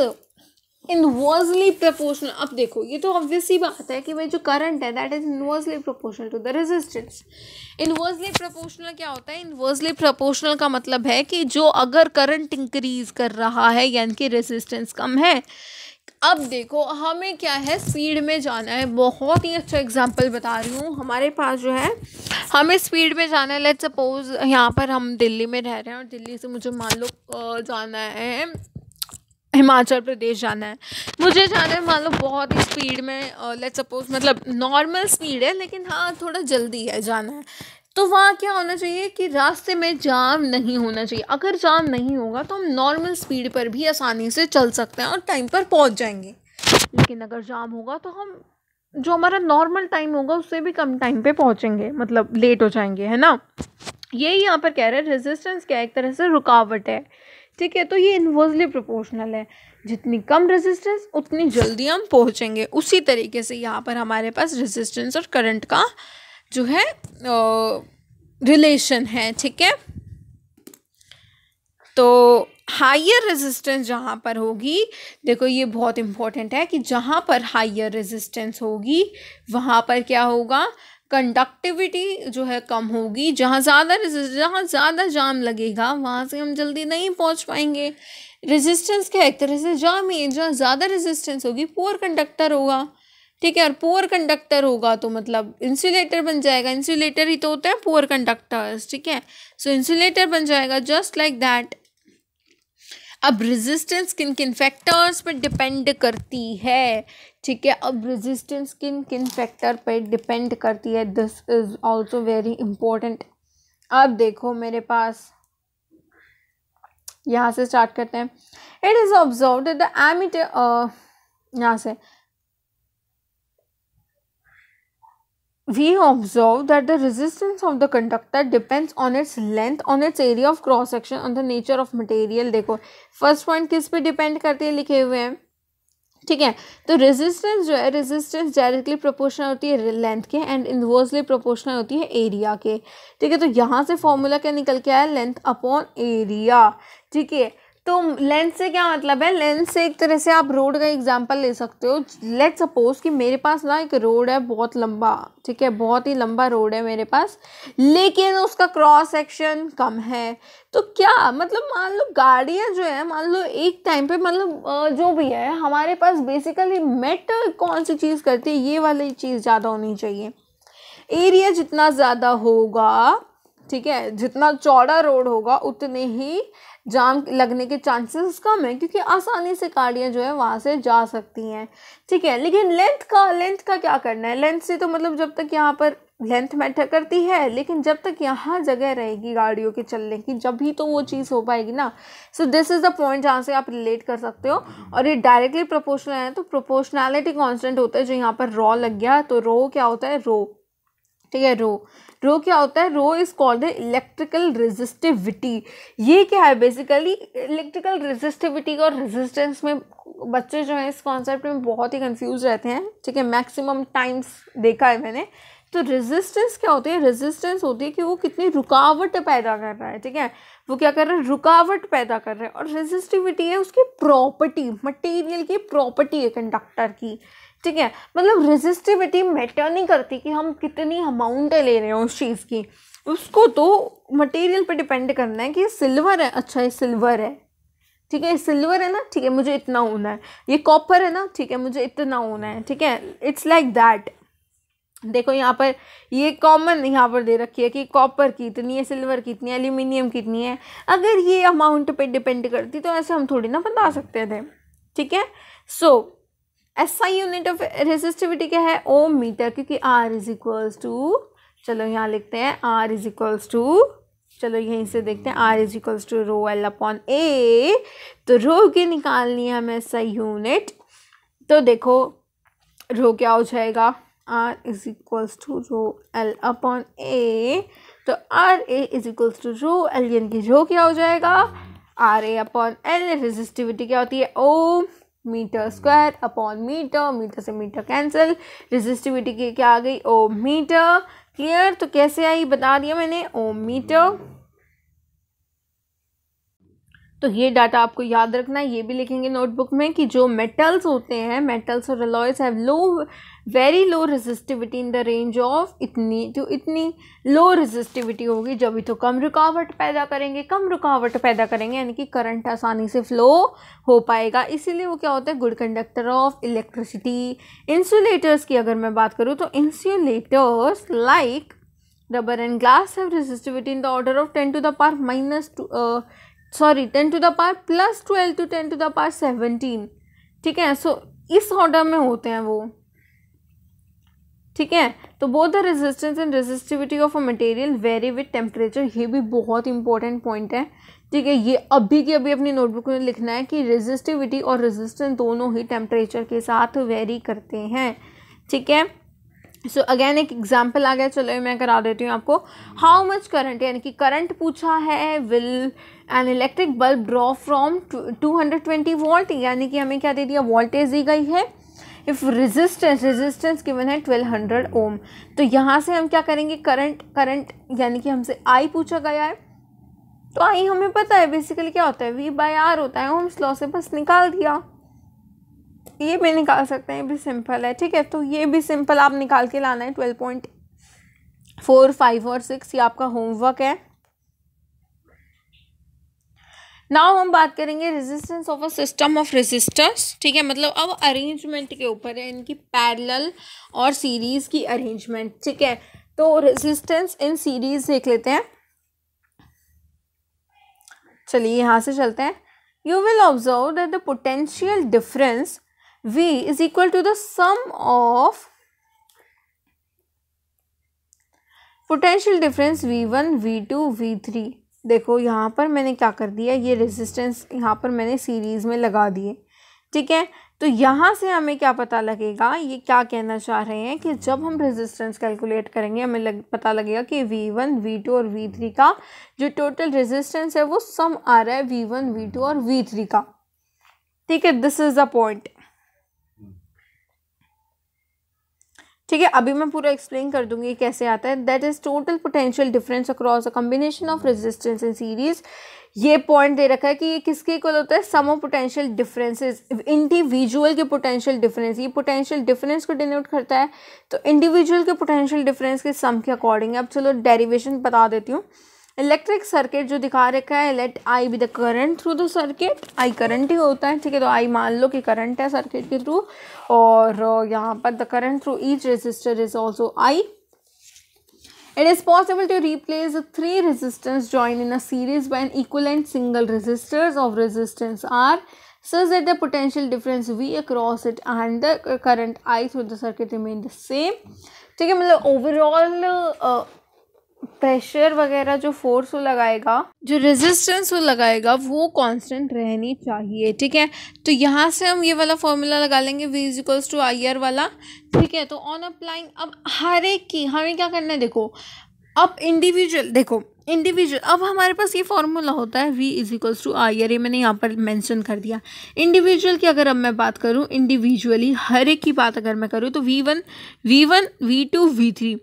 inversely proportional अब देखो ये तो ऑब्वियसली ही बात है कि भाई जो करंट है that is inversely proportional to the resistance inversely proportional क्या होता है इनवर्सली प्रोपोर्शनल का मतलब है कि जो अगर करंट इंक्रीज कर रहा है यानी कि रेजिस्टेंस कम है अब देखो हमें क्या है स्पीड में जाना है बहुत ही अच्छा एग्जांपल बता रही हूँ हमारे पास जो है हमें स्पीड में जाना है लेट सपोज यहाँ पर हम दिल्ली में रह रहे हैं और दिल्ली से मुझे मान लो जाना है हिमाचल प्रदेश जाना है मुझे जाना है मान लो बहुत ही स्पीड में लेट सपोज मतलब नॉर्मल स्पीड है लेकिन हाँ थोड़ा जल्दी है जाना है तो वहाँ क्या होना चाहिए कि रास्ते में जाम नहीं होना चाहिए अगर जाम नहीं होगा तो हम नॉर्मल स्पीड पर भी आसानी से चल सकते हैं और टाइम पर पहुँच जाएंगे लेकिन अगर जाम होगा तो हम जो हमारा नॉर्मल टाइम होगा उससे भी कम टाइम पे पहुँचेंगे मतलब लेट हो जाएंगे है ना यही यहाँ पर कह रहे हैं रेजिस्टेंस क्या एक तरह से रुकावट है ठीक है तो ये इन्वर्सली प्रोपोर्शनल है जितनी कम रेजिस्टेंस उतनी जल्दी हम पहुंचेंगे उसी तरीके से यहाँ पर हमारे पास रेजिस्टेंस और करंट का जो है रिलेशन है ठीक है तो हाइयर रेजिस्टेंस जहाँ पर होगी देखो ये बहुत इम्पॉर्टेंट है कि जहाँ पर हायर रेजिस्टेंस होगी वहाँ पर क्या होगा कंडक्टिविटी जो है कम होगी जहाँ ज़्यादा जहाँ ज़्यादा जाम लगेगा वहाँ से हम जल्दी नहीं पहुँच पाएंगे रेजिस्टेंस क्या एक तरह से जाम ही जहाँ ज़्यादा रेजिस्टेंस होगी पुअर कंडक्टर होगा ठीक है और पुअर कंडक्टर होगा तो मतलब इंसुलेटर बन जाएगा इंसुलेटर ही तो होता है पुअर कंडक्टर्स ठीक है सो इंसुलेटर बन जाएगा जस्ट लाइक दैट अब रेजिस्टेंस किन किन फैक्टर्स पर डिपेंड करती है ठीक है अब रेजिस्टेंस किन किन फैक्टर पर डिपेंड करती है this is also very important अब देखो मेरे पास यहाँ से स्टार्ट करते हैं it is observe the ammeter यहाँ से we observe that the resistance of the conductor depends on its length on its area of cross section on the nature of material देखो फर्स्ट पॉइंट किस पे डिपेंड करते हैं लिखे हुए हैं ठीक है तो रेजिस्टेंस जो है रेजिस्टेंस डायरेक्टली प्रोपोर्शनल होती है लेंथ के एंड इन्वर्सली प्रोपोर्शनल होती है एरिया के ठीक है तो यहाँ से फॉर्मूला क्या निकल के आया लेंथ अपॉन एरिया ठीक है तो लेंस से क्या मतलब है लेंस से एक तरह से आप रोड का एग्जांपल ले सकते हो लेट सपोज कि मेरे पास ना एक रोड है बहुत लंबा ठीक है बहुत ही लंबा रोड है मेरे पास लेकिन उसका क्रॉस सेक्शन कम है तो क्या मतलब मान लो गाड़ियाँ जो है मान लो एक टाइम पे मतलब जो भी है हमारे पास बेसिकली मेट कौन सी चीज़ करती है ये वाली चीज़ ज़्यादा होनी चाहिए एरिया जितना ज़्यादा होगा ठीक है जितना चौड़ा रोड होगा उतने ही जाम लगने के चांसेस कम है क्योंकि आसानी से गाड़ियाँ जो है वहाँ से जा सकती हैं ठीक है लेकिन लेंथ का लेंथ का क्या करना है लेंथ से तो मतलब जब तक यहाँ पर लेंथ मैटर करती है लेकिन जब तक यहाँ जगह रहेगी गाड़ियों के चलने की जब भी तो वो हम्म। चीज़ हो पाएगी ना so this is the point जहाँ से आप रिलेट कर सकते हो और ये डायरेक्टली प्रोपोर्शनल है तो प्रोपोर्शनैलिटी कॉन्स्टेंट होता है जो यहाँ पर रॉ लग गया तो रो क्या होता है रो ठीक है रो रो क्या होता है rho is called electrical resistivity ये क्या है बेसिकली इलेक्ट्रिकल रेजिस्टिविटी और रेजिस्टेंस में बच्चे जो हैं इस कॉन्सेप्ट में बहुत ही कंफ्यूज रहते हैं ठीक है मैक्सिमम टाइम्स देखा है मैंने तो रेजिस्टेंस क्या होती है रेजिस्टेंस होती है कि वो कितनी रुकावट पैदा कर रहा है ठीक है वो क्या कर रहा है रुकावट पैदा कर रहा है और रेजिस्टिविटी है उसकी प्रॉपर्टी मटेरियल की प्रॉपर्टी है कंडक्टर की ठीक है मतलब रेजिस्टिविटी मैटर नहीं करती कि हम कितनी अमाउंट ले रहे हैं उस चीज़ की उसको तो मटेरियल पे डिपेंड करना है कि ये सिल्वर है अच्छा ये सिल्वर है ठीक है ये सिल्वर है ना ठीक है मुझे इतना होना है ये कॉपर है ना ठीक है मुझे इतना होना है ठीक है इट्स लाइक दैट देखो यहाँ पर ये कॉमन यहाँ पर दे रखी है कि कॉपर की इतनी है सिल्वर की इतनी है एल्यूमिनियम की इतनी है अगर ये अमाउंट पे डिपेंड करती तो ऐसे हम थोड़ी ना बता सकते थे ठीक है सो so, ऐसा यूनिट ऑफ रेजिस्टिविटी क्या है ओम मीटर क्योंकि आर इज इक्वल्स टू चलो यहाँ लिखते हैं आर इज इक्वल्स टू चलो यहीं से देखते हैं R is equals to rho L upon A तो रो की निकालनी है हमें ऐसा यूनिट तो देखो रो क्या हो जाएगा R is equals to rho L upon A तो R A is equals to rho L यानी कि रो क्या हो जाएगा R A upon L resistivity क्या होती है ohm metre square upon metre metre से मीटर कैंसिल रेजिस्टिविटी की क्या आ गई ओम मीटर क्लियर तो कैसे आई बता दिया मैंने ओम मीटर तो ये डाटा आपको याद रखना है ये भी लिखेंगे नोटबुक में कि जो मेटल्स होते हैं मेटल्स और alloys have low very low resistivity in the range of इतनी जो इतनी लो रेजिस्टिविटी होगी जब भी तो कम रुकावट पैदा करेंगे कम रुकावट पैदा करेंगे यानी कि करंट आसानी से फ्लो हो पाएगा इसीलिए वो क्या होता है good conductor of electricity insulators की अगर मैं बात करूँ तो insulators like rubber and glass have resistivity in the order of ten to the power minus two sorry ten to the power plus twelve to ten to the power seventeen ठीक है सो so, इस ऑर्डर में होते हैं वो ठीक है तो both the resistance and resistivity of a material vary with temperature ये भी बहुत इंपॉर्टेंट पॉइंट है ठीक है ये अभी की अभी अपनी नोटबुक में लिखना है कि रेजिस्टिविटी और रेजिस्टेंस दोनों ही टेम्परेचर के साथ वेरी करते हैं ठीक है सो अगेन एक एग्जाम्पल आ गया चलो मैं करा देती हूँ आपको हाउ मच करंट यानी कि करंट पूछा है will an electric bulb draw from two hundred twenty volt यानी कि हमें क्या दे दिया वोल्टेज दी गई है इफ़ रेजिस्टेंस रेजिस्टेंस गिवन है ट्वेल्व हंड्रेड ओम तो यहाँ से हम क्या करेंगे करंट करंट यानी कि हमसे आई पूछा गया है तो आई हमें पता है बेसिकली क्या होता है वी बाय आर होता है ओम्स लॉ से बस निकाल दिया ये भी निकाल सकते हैं ये भी सिंपल है ठीक है तो ये भी सिंपल आप निकाल के लाना है ट्वेल्व पॉइंट फोर फाइव और सिक्स ये आपका होमवर्क है नाउ हम बात करेंगे resistance of a system of resistors ठीक है मतलब अब अरेंजमेंट के ऊपर है इनकी पैरेलल और सीरीज की अरेंजमेंट ठीक है तो रेजिस्टेंस इन सीरीज देख लेते हैं चलिए यहाँ से चलते हैं you will observe that the potential difference V is equal to the sum of potential difference V1, V2, V3 देखो यहाँ पर मैंने क्या कर दिया ये रेजिस्टेंस यहाँ पर मैंने सीरीज़ में लगा दिए ठीक है तो यहाँ से हमें क्या पता लगेगा ये क्या कहना चाह रहे हैं कि जब हम रेजिस्टेंस कैलकुलेट करेंगे हमें लग, पता लगेगा कि वी वन वी टू और वी थ्री का जो टोटल रेजिस्टेंस है वो सम आ रहा है वी वन वी टू और वी थ्री का ठीक है दिस इज़ द पॉइंट ठीक है अभी मैं पूरा एक्सप्लेन कर दूंगी कैसे आता है that is total potential difference across a combination of resistance in series ये पॉइंट दे रखा है कि ये किसके इक्वल होता है sum of potential differences individual के पोटेंशियल डिफरेंस ये पोटेंशियल डिफरेंस को डिनोट करता है तो इंडिविजुअल के पोटेंशियल डिफरेंस के सम के अकॉर्डिंग अब चलो डेरिवेशन बता देती हूँ इलेक्ट्रिक सर्किट जो दिखा रखा है let I be the current through the circuit I current ही होता है ठीक है तो आई मान लो कि करंट है सर्किट के थ्रू और यहाँ पर the current through each resistor is also I it is possible to replace three resistance join in series by an equal and single resistors of resistance R such at the potential difference V across it and the current I through the circuit remain the same ठीक है मतलब ओवरऑल प्रेशर वगैरह जो फोर्स वो लगाएगा जो रेजिस्टेंस वो लगाएगा वो कांस्टेंट रहनी चाहिए ठीक है तो यहाँ से हम ये वाला फॉर्मूला लगा लेंगे V is equals to I R वाला ठीक है तो ऑन अप्लाइंग अब हर एक की हमें क्या करना है देखो अब इंडिविजुअल देखो इंडिविजुअल अब हमारे पास ये फॉर्मूला होता है V is equals to I R ये मैंने यहाँ पर मैंशन कर दिया इंडिविजुअल की अगर अब मैं बात करूँ इंडिविजुअली हर एक की बात अगर मैं करूँ तो V one V one V two V three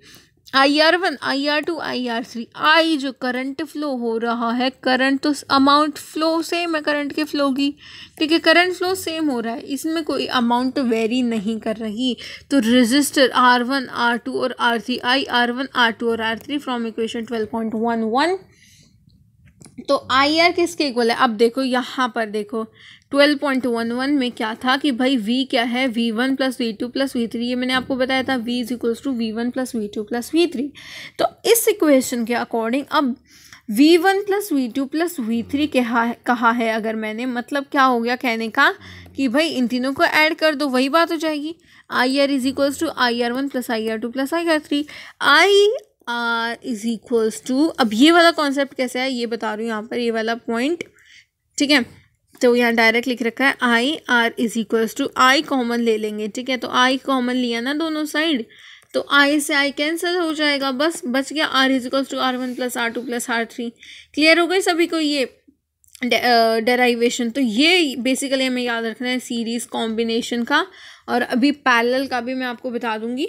I R one I R two I R three I जो करंट फ्लो हो रहा है करंट तो अमाउंट फ्लो सेम है करंट के फ्लो की ठीक है करंट फ्लो सेम हो रहा है इसमें कोई अमाउंट वेरी नहीं कर रही तो resistor R one R two और R three I R one R two और R three from equation twelve point one one तो आई आर किसके इक्वल है अब देखो यहाँ पर देखो ट्वेल्व पॉइंट वन वन में क्या था कि भाई वी क्या है V one plus V two plus V three ये मैंने आपको बताया था V is equals to V one plus V two plus V three तो इस इक्वेशन के अकॉर्डिंग अब V one plus V two plus V three कहा है अगर मैंने मतलब क्या हो गया कहने का कि भाई इन तीनों को ऐड कर दो वही बात हो जाएगी I R is equals to I R one plus I R two plus I R three I R is equals to अब ये वाला कॉन्सेप्ट कैसे है ये बता रही हूँ यहाँ पर ये वाला पॉइंट ठीक है तो यहाँ डायरेक्ट लिख रखा है I R is equals to I common ले लेंगे ठीक है तो आई कॉमन लिया ना दोनों साइड तो आई से आई कैंसिल हो जाएगा बस बच गया R is equals to R one plus R two plus R three clear हो गई सभी को ये डेराइवेशन तो ये बेसिकली हमें याद रखना है सीरीज कॉम्बिनेशन का और अभी पैरेलल का भी मैं आपको बता दूंगी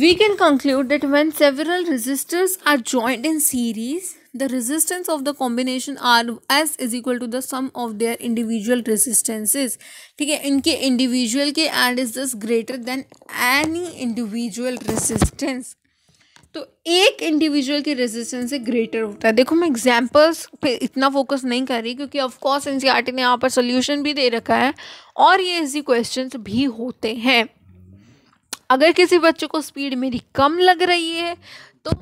we can conclude that when several resistors are joint in series the resistance of the combination r s is equal to the sum of their individual resistances ठीक है इनके individual के and is this greater than any individual resistance तो एक इंडिविजुअल की रेजिस्टेंस से ग्रेटर होता है देखो मैं एग्जाम्पल्स पे इतना फोकस नहीं कर रही क्योंकि ऑफ कोर्स एनसीईआरटी ने यहाँ पर सोल्यूशन भी दे रखा है और ये इजी क्वेश्चन भी होते हैं अगर किसी बच्चे को स्पीड मेरी कम लग रही है तो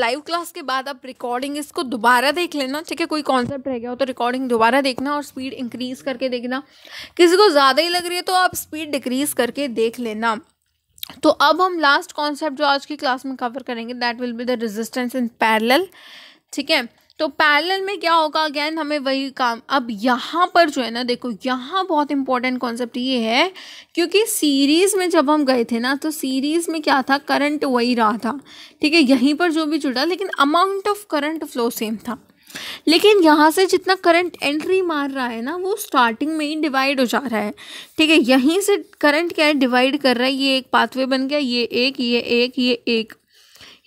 लाइव क्लास के बाद आप रिकॉर्डिंग इसको दोबारा देख लेना ठीक है कोई कॉन्सेप्ट रह गया हो तो रिकॉर्डिंग दोबारा देखना और स्पीड इंक्रीज़ करके देखना किसी को ज़्यादा ही लग रही है तो आप स्पीड डिक्रीज़ करके देख लेना तो अब हम लास्ट कॉन्सेप्ट जो आज की क्लास में कवर करेंगे that will be the resistance in parallel ठीक है तो पैरेलल में क्या होगा अगेन हमें वही काम अब यहाँ पर जो है ना देखो यहाँ बहुत इंपॉर्टेंट कॉन्सेप्ट ये है क्योंकि सीरीज़ में जब हम गए थे ना तो सीरीज़ में क्या था करंट वही रहा था ठीक है यहीं पर जो भी जुड़ा लेकिन amount of current flow same था लेकिन यहाँ से जितना करंट एंट्री मार रहा है ना वो स्टार्टिंग में ही डिवाइड हो जा रहा है ठीक है यहीं से करंट क्या है डिवाइड कर रहा है ये एक पाथवे बन गया ये एक ये एक ये एक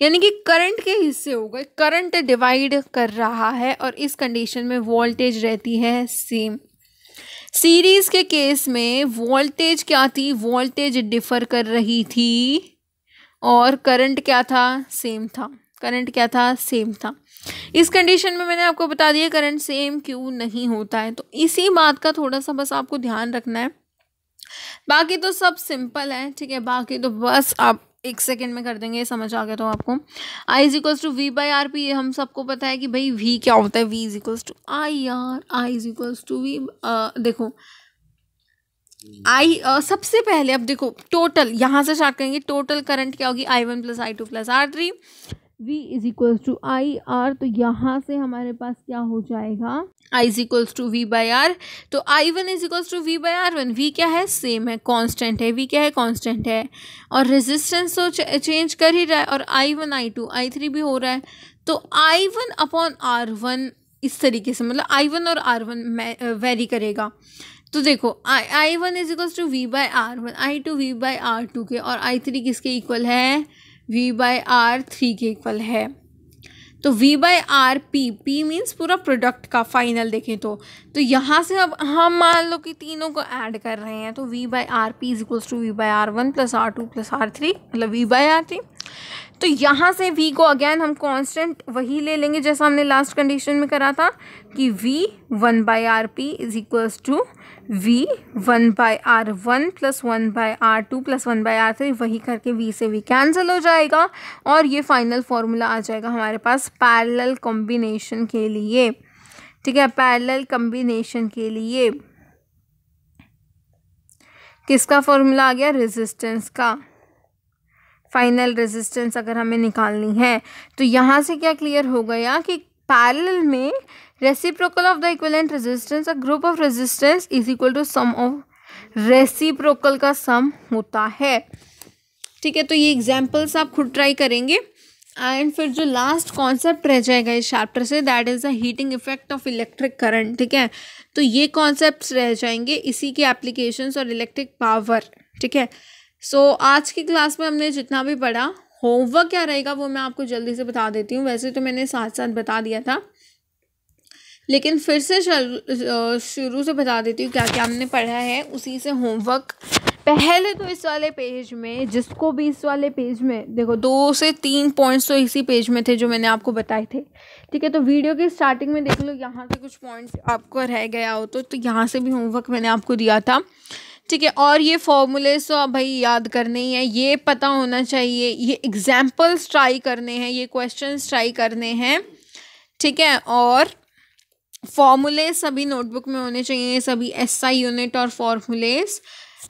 यानी कि करंट के हिस्से हो गए करंट डिवाइड कर रहा है और इस कंडीशन में वोल्टेज रहती है सेम सीरीज के केस में वोल्टेज क्या थी वोल्टेज डिफर कर रही थी और करंट क्या था सेम था करंट क्या था सेम था इस कंडीशन में मैंने आपको बता दिया करंट सेम क्यों नहीं होता है तो इसी बात का थोड़ा सा बस आपको ध्यान रखना है बाकी तो सब सिंपल है ठीक है बाकी तो बस आप एक सेकेंड में कर देंगे समझ आ गया तो आपको I is equals to V by R P ये हम सबको पता है कि भाई वी क्या होता है V is equals to I R I is equals to V देखो आई uh, सबसे पहले अब देखो टोटल यहाँ से स्टार्ट करेंगे टोटल करंट क्या होगी I one plus I two plus R three v is equals to I R तो यहाँ से हमारे पास क्या हो जाएगा I is equals to V by R तो I one is equals to V by R one V क्या है सेम है कॉन्स्टेंट है v क्या है कॉन्स्टेंट है और रेजिस्टेंस तो चेंज कर ही रहा है और I one I two I three भी हो रहा है तो I one upon R one इस तरीके से मतलब आई वन और आर वन वेरी करेगा तो देखो I I one is equal to V by R one I two V by R two के और आई थ्री किसके इक्वल है वी बाय आर थ्री के इक्वल है तो V by R P P means पूरा प्रोडक्ट का फाइनल देखें तो तो यहाँ से अब हम मान लो कि तीनों को ऐड कर रहे हैं तो V by R P is equals to V by R one plus R two plus R three मतलब वी बाय आर थ्री तो यहाँ से वी को अगेन हम कांस्टेंट वही ले लेंगे जैसा हमने लास्ट कंडीशन में करा था कि V one by R P is equals to V one by R one plus one by R two plus one by R three वही करके वी से वी कैंसिल हो जाएगा और ये फाइनल फॉर्मूला आ जाएगा हमारे पास पैरेलल कॉम्बिनेशन के लिए ठीक है पैरेलल कॉम्बिनेशन के लिए किसका फॉर्मूला आ गया रेजिस्टेंस का फाइनल रेजिस्टेंस अगर हमें निकालनी है तो यहाँ से क्या क्लियर हो गया कि पैरेलल में reciprocal of the equivalent resistance a group of resistance is equal to sum of reciprocal का sum होता है ठीक है तो ये एग्जाम्पल्स आप खुद ट्राई करेंगे एंड फिर जो लास्ट कॉन्सेप्ट रह जाएगा इस चैप्टर से that is the heating effect of electric current ठीक है तो ये कॉन्सेप्ट रह जाएंगे इसी के एप्लीकेशंस और इलेक्ट्रिक पावर ठीक है सो so, आज की क्लास में हमने जितना भी पढ़ा होमवर्क क्या रहेगा वो मैं आपको जल्दी से बता देती हूँ वैसे तो मैंने साथ साथ बता दिया था लेकिन फिर से शुरू से बता देती हूँ क्या क्या हमने पढ़ा है उसी से होमवर्क पहले तो इस वाले पेज में जिसको भी इस वाले पेज में देखो दो से तीन पॉइंट्स तो इसी पेज में थे जो मैंने आपको बताए थे ठीक है तो वीडियो के स्टार्टिंग में देख लो यहाँ से कुछ पॉइंट्स आपको रह गया हो तो, तो यहाँ से भी होमवर्क मैंने आपको दिया था ठीक है और ये फॉर्मूले तो भाई याद करने ही है ये पता होना चाहिए ये एग्जाम्पल्स ट्राई करने हैं ये क्वेश्चन ट्राई करने हैं ठीक है और फॉर्मूले सभी नोटबुक में होने चाहिए सभी एस आई यूनिट और फॉर्मूलेस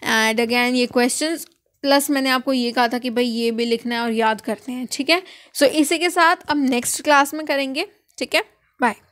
एंड अगैन ये क्वेश्चन प्लस मैंने आपको ये कहा था कि भाई ये भी लिखना है और याद करते हैं ठीक है सो so, इसी के साथ अब नेक्स्ट क्लास में करेंगे ठीक है बाय